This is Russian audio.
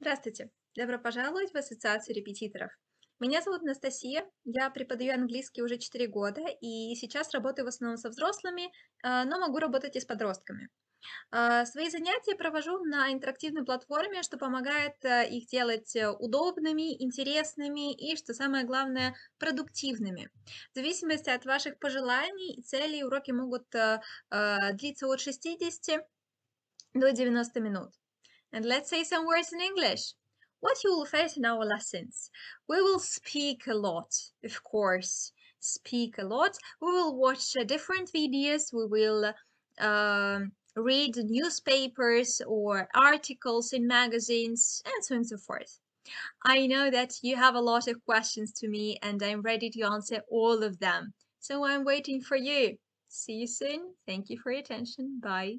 Здравствуйте! Добро пожаловать в Ассоциацию репетиторов. Меня зовут Анастасия, я преподаю английский уже 4 года и сейчас работаю в основном со взрослыми, а, но могу работать и с подростками. А, свои занятия провожу на интерактивной платформе, что помогает э, их делать э, удобными, интересными и, что самое главное, продуктивными. В зависимости от ваших пожеланий и целей уроки могут э, длиться от 60 до 90 минут. and let's say some words in English. What you will face in our lessons. We will speak a lot, of course, speak a lot. We will watch uh, different videos. We will uh, read newspapers or articles in magazines and so on and so forth. I know that you have a lot of questions to me and I'm ready to answer all of them. So I'm waiting for you. See you soon. Thank you for your attention. Bye.